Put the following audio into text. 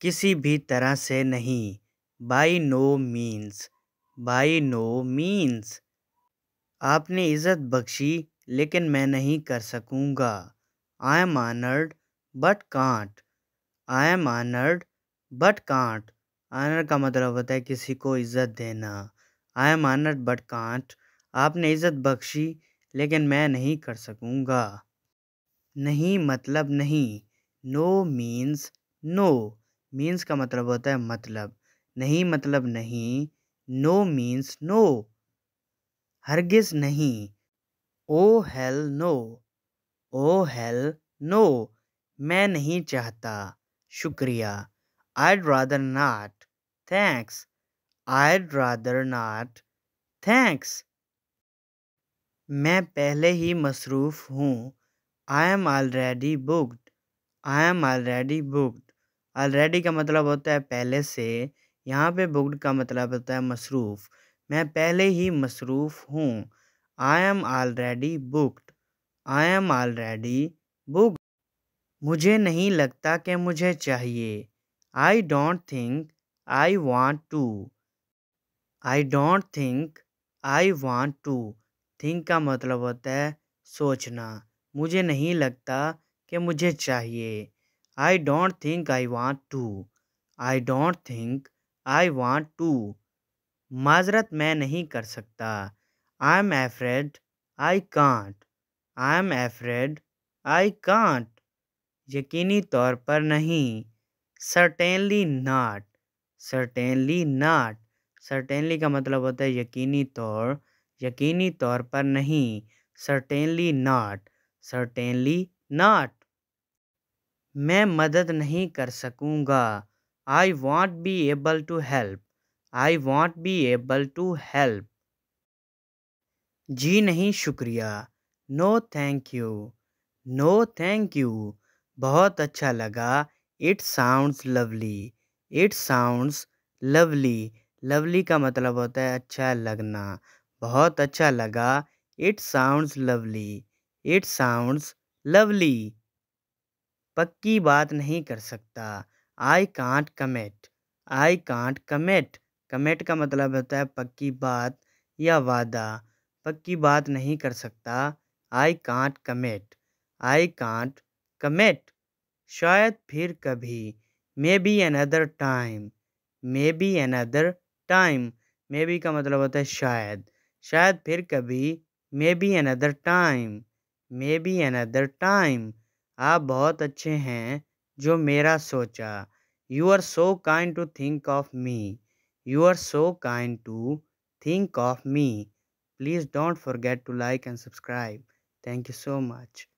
किसी भी तरह से नहीं by no means by no means आपने इज़्ज़त बख्शी लेकिन मैं नहीं कर सकूँगा I am honoured but can't I am honoured but can't honour का मतलब होता है किसी को इज़्ज़त देना I am honoured but can't आपने इज़्ज़त बख्शी लेकिन मैं नहीं कर सकूँगा नहीं मतलब नहीं नो मीन्स नो मीन्स का मतलब होता है मतलब नहीं मतलब नहीं नो मीन्स नो हरगिज नहीं oh hell no oh hell no मैं नहीं चाहता शुक्रिया I'd rather not thanks I rather not thanks मैं पहले ही मसरूफ़ हूँ I am already booked I am already booked already का मतलब होता है पहले से यहाँ पे बुकड का मतलब होता है मसरूफ़ मैं पहले ही मसरूफ़ हूँ I am already booked I am already book मुझे नहीं लगता कि मुझे चाहिए I don't think I want to I don't think I want to think का मतलब होता है सोचना मुझे नहीं लगता कि मुझे चाहिए I don't think I want to I don't think I want to माजरत मैं नहीं कर सकता I am afraid I can't I am afraid I can't यकीनी तौर पर नहीं certainly not certainly not certainly का मतलब होता है यकीनी तौर यकीनी तौर पर नहीं सर्टेनली नाट सर्टेनली नाट मैं मदद नहीं कर सकूँगा I won't be able to help I won't be able to help जी नहीं शुक्रिया no thank you no thank you बहुत अच्छा लगा it sounds lovely it sounds lovely lovely का मतलब होता है अच्छा लगना बहुत अच्छा लगा it sounds lovely it sounds lovely पक्की बात नहीं कर सकता आई कांट कमेट आई कांट कमेट कमेट का मतलब होता है पक्की बात या वादा पक्की बात नहीं कर सकता आई कांट कमेट आई कांट कमेट शायद फिर कभी maybe another time maybe another time maybe का मतलब होता है शायद शायद फिर कभी maybe another time maybe another time आप बहुत अच्छे हैं जो मेरा सोचा you are so kind to think of me you are so kind to think of me please don't forget to like and subscribe thank you so much